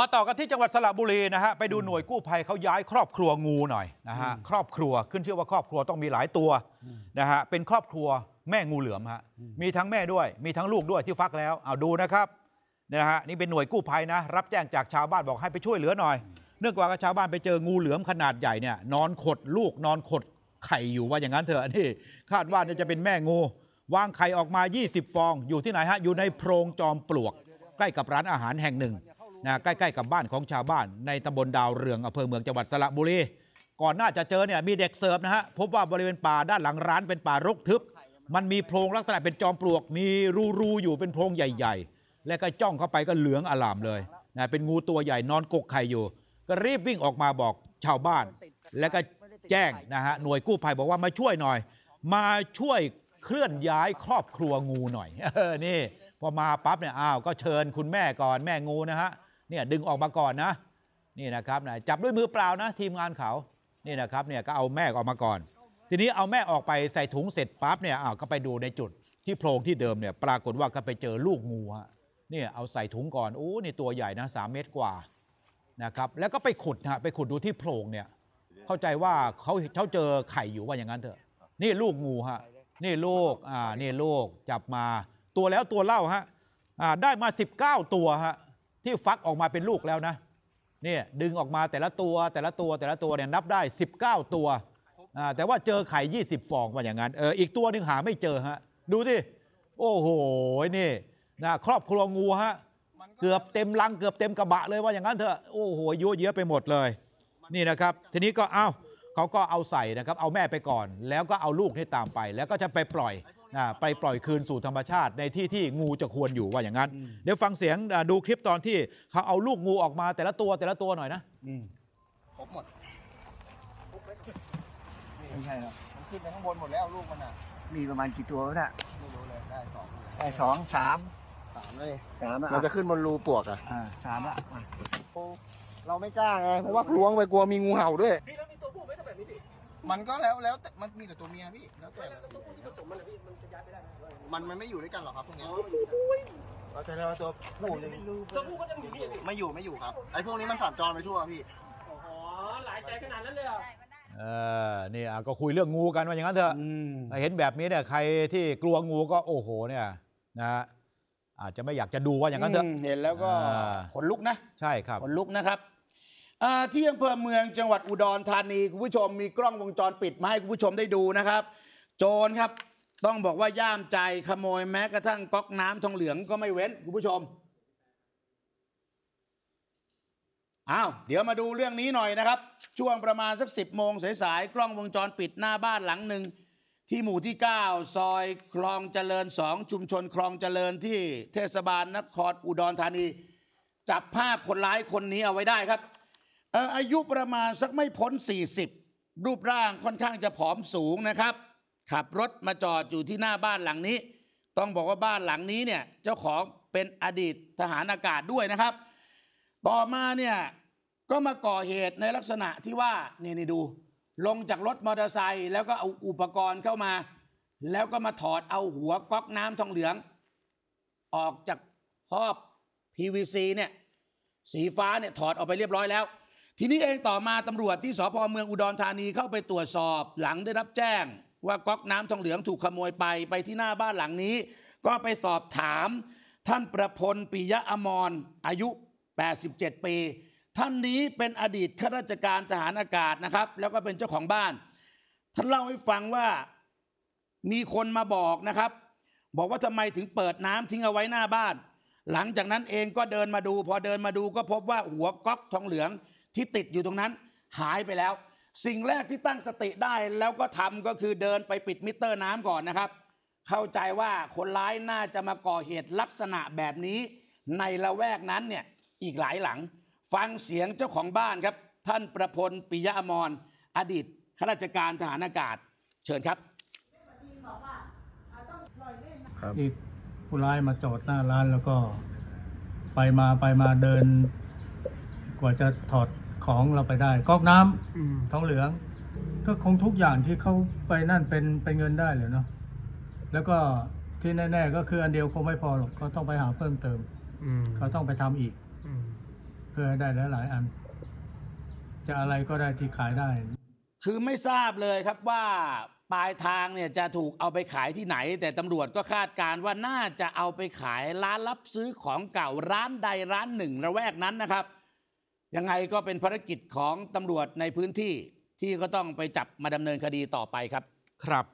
มาต่อกันที่จังหวัดสระบุรีนะฮะไปดูหน่วยกู้ภัยเขาย้ายครอบครัวงูหน่อยนะฮะครอบครัวขึ้นชื่อว่าครอบครัวต้องมีหลายตัวนะฮะเป็นครอบครัวแม่งูเหลือมฮะมีทั้งแม่ด้วยมีทั้งลูกด้วยที่ฟักแล้วเอาดูนะครับนะฮะนี่เป็นหน่วยกู้ภัยนะรับแจ้งจากชาวบ้านบอกให้ไปช่วยเหลือหน่อย เนื่องจากชาวบ้านไปเจองูเหลือมขนาดใหญ่เนี่ยนอนขดลูกนอนขดไข่อยู่ว่าอย่างนั้นเถอะนี่คาดว่าจะเป็นแม่งู วางไข่ออกมา 20 ฟองอยู่ที่ไหนฮะอยู่ในโพรงจอมปลวก ใกล้กับร้านอาหารแห่งหนึ่งนะใกล้ๆกับบ้านของชาวบ้าน ในตำบลดาวเรืองอำเภอเมืองจังหวัดสระบุรี ก่อนหน้าจะเจอเนี่ยมีเด็กเสิร์ฟนะฮะ พบว่าบริเวณป่าด้านหลังร้านเป็นป่ารกทึบ มันมีโพรงลักษณะเป็นจอมปลวกมีรูๆอยู่เป็นโพรงใหญ่ๆ และก็จ้องเข้าไปก็เหลืองอลามเลยนะเป็นงูตัวใหญ่นอนกกไข่อยู่ ก็รีบวิ่งออกมาบอกชาวบ้าน และก็แจ้งนะฮะหน่วยกู้ภัยบอกว่ามาช่วยหน่อย มาช่วยเคลื่อนย้ายครอบครัวงูหน่อยนี่พอมาปั๊บเนี่ยอ้าวก็เชิญคุณแม่ก่อนแม่งูนะฮะเนี่ยดึงออกมาก่อนนะนี่นะครับนะจับด้วยมือเปล่านะทีมงานเขานี่นะครับเนี่ยก็เอาแม่ออกมาก่อน ทีนี้เอาแม่ออกไปใส่ถุงเสร็จปั๊บเนี่ยอ้าวก็ไปดูในจุดที่โพรงที่เดิมเนี่ยปรากฏว่าก็ไปเจอลูกงูฮะเนี่ยเอาใส่ถุงก่อนโอ้นี่ตัวใหญ่นะสามเมตรกว่านะครับ แล้วก็ไปขุดฮะไปขุดดูที่โพรงเนี่ยเข้าใจว่าเขาเขาเจอไข่อยู่ว่าอย่างนั้นเถอะ นี่ลูกงูฮะนี่ลูกอ่านี่ลูกจับมาตัวแล้วตัวเล่าฮะอ่าได้มา 19 ตัวฮะที่ฟักออกมาเป็นลูกแล้วนะเนี่ยดึงออกมาแต่ละตัวแต่ละตัวแต่ละตัวเนี่ยนับได้ 19 ตัว แต่ว่าเจอไข่20ฟองว่าอย่างนั้นเอออีกตัวนึงหาไม่เจอฮะดูที่โอ้โหนี่นะครอบครัวงูฮะเกือบเต็มลัง เกือบเต็มกระบะเลยว่าอย่างนั้นเถอะโอ้โหยัะวเยอะไปหมดเลย นี่นะครับ ทีนี้ก็เอา้าเขาก็เอาใส่นะครับ เอาแม่ไปก่อน แล้วก็เอาลูกนี่ตามไปแล้วก็จะไปปล่อยไปปล่อยคืนสู่ธรรมชาติในที่ที่งูจะควรอยู่ว่าอย่างนั้นเดี๋ยวฟังเสียงดูคลิปตอนที่เขาเอาลูกงูออกมาแต่ละตัวแต่ละตัวหน่อยนะครบหมดไม่ใช่หรอกมันขึ้นไปข้างบนหมดแล้วลูกมันอ่ะมีประมาณกี่ตัวน่ะไม่รู้เลยได้สองได้สองสามสามเลยสามเราจะขึ้นบนรูปวกอ่ะสามละเราไม่กล้าไงเพราะว่ากลัวไปกลัวมีงูเห่าด้วยมันก็แล้วแล้วแต่มันมีแต่ตัวเมียพี่แล้วแต่ตัวผู้ที่ผสมมันอะพี่มันจะย้ายไปได้มันมันไม่อยู่ด้วยกันหรอครับพวกนี้ยเราจะเรียกว่าตัวผู้ยังตัวผู้ก็ยังอยู่พี่ไม่อยู่ไม่อยู่ครับไอ้พวกนี้มันสัญจรไปทั่วพี่อ๋อหลายใจขนาดนั้นเลยเหรอเออนี่ก็คุยเรื่องงูกันว่าอย่างนั้นเถอะเห็นแบบนี้เนี่ยใครที่กลัวงูก็โอ้โหเนี่ยนะอาจจะไม่อยากจะดูว่าอย่างนั้นเถอะเห็นแล้วก็ขนลุกนะ ใช่ครับขนลุกนะครับที่อำเภอเมือง จังหวัดอุดรธานีคุณผู้ชม มีกล้องวงจรปิดมาให้คุณผู้ชมได้ดูนะครับ โจรครับต้องบอกว่าย่ามใจขโมยแม้กระทั่งก๊อกน้ำทองเหลืองก็ไม่เว้นคุณผู้ชมอ้าวเดี๋ยวมาดูเรื่องนี้หน่อยนะครับ ช่วงประมาณสัก 10 โมงสายๆกล้องวงจรปิดหน้าบ้านหลังหนึ่ง ที่หมู่ที่9ซอยคลองเจริญ2ชุมชนคลองเจริญที่เทศบาลนครอุดรธานีจับภาพคนร้ายคนนี้เอาไว้ได้ครับอายุประมาณสักไม่พ้น40 รูปร่างค่อนข้างจะผอมสูงนะครับ ขับรถมาจอดอยู่ที่หน้าบ้านหลังนี้ ต้องบอกว่าบ้านหลังนี้เนี่ยเจ้าของเป็นอดีตทหารอากาศด้วยนะครับต่อมาเนี่ยก็มาก่อเหตุในลักษณะที่ว่าเนี่ยนี่ดู ลงจากรถมอเตอร์ไซค์แล้วก็เอาอุปกรณ์เข้ามา แล้วก็มาถอดเอาหัวก๊อกน้ำทองเหลือง ออกจากหอบ PVC เนี่ยสีฟ้าเนี่ยถอดออกไปเรียบร้อยแล้วทีนี้เองต่อมาตำรวจที่สพเมืองอุดรธานีเข้าไปตรวจสอบ หลังได้รับแจ้ง ว่าก๊อกน้ำทองเหลืองถูกขโมยไปไปที่หน้าบ้านหลังนี้ ก็ไปสอบถาม ท่านประพลปิยะอมรอายุ 87 ปี ท่านนี้เป็นอดีตข้าราชการทหารอากาศนะครับ แล้วก็เป็นเจ้าของบ้าน ท่านเล่าให้ฟังว่ามีคนมาบอกนะครับ บอกว่าทำไมถึงเปิดน้ำทิ้งเอาไว้หน้าบ้าน หลังจากนั้นเองก็เดินมาดู พอเดินมาดูก็พบว่าหัวก๊อกทองเหลืองที่ติดอยู่ตรงนั้นหายไปแล้ว สิ่งแรกที่ตั้งสติได้แล้วก็ทำก็คือเดินไปปิดมิเตอร์น้ำก่อนนะครับ เข้าใจว่าคนร้ายน่าจะมาก่อเหตุลักษณะแบบนี้ในละแวกนั้นเนี่ยอีกหลายหลัง ฟังเสียงเจ้าของบ้านครับ ท่านประพลปิยะอมรอดีตข้าราชการทหารอากาศเชิญครับที่ผู้ร้ายมาจอดหน้าร้านแล้วก็ไปมาไปมาเดินกว่าจะถอดของเราไปได้ก๊อกน้ำอืมทองเหลือง ก็คงทุกอย่างที่เขาไปนั่นเป็นเป็นเงินได้เลยเนาะแล้วก็ที่แน่ๆก็คือ อันเดียวคงไม่พอหรอกเขาต้องไปหาเพิ่มเติม อืมเขาต้องไปทำอีก อืมเพื่อให้ได้หลายๆ อัน จะอะไรก็ได้ที่ขายได้ คือไม่ทราบเลยครับว่าปลายทางเนี่ยจะถูกเอาไปขายที่ไหน แต่ตำรวจก็คาดการณ์ว่าน่าจะเอาไปขายร้านรับซื้อของเก่าร้านใดร้านหนึ่งระแวกนั้นนะครับยังไงก็เป็นภารกิจของตำรวจในพื้นที่ที่ก็ต้องไปจับมาดำเนินคดีต่อไปครับ ครับ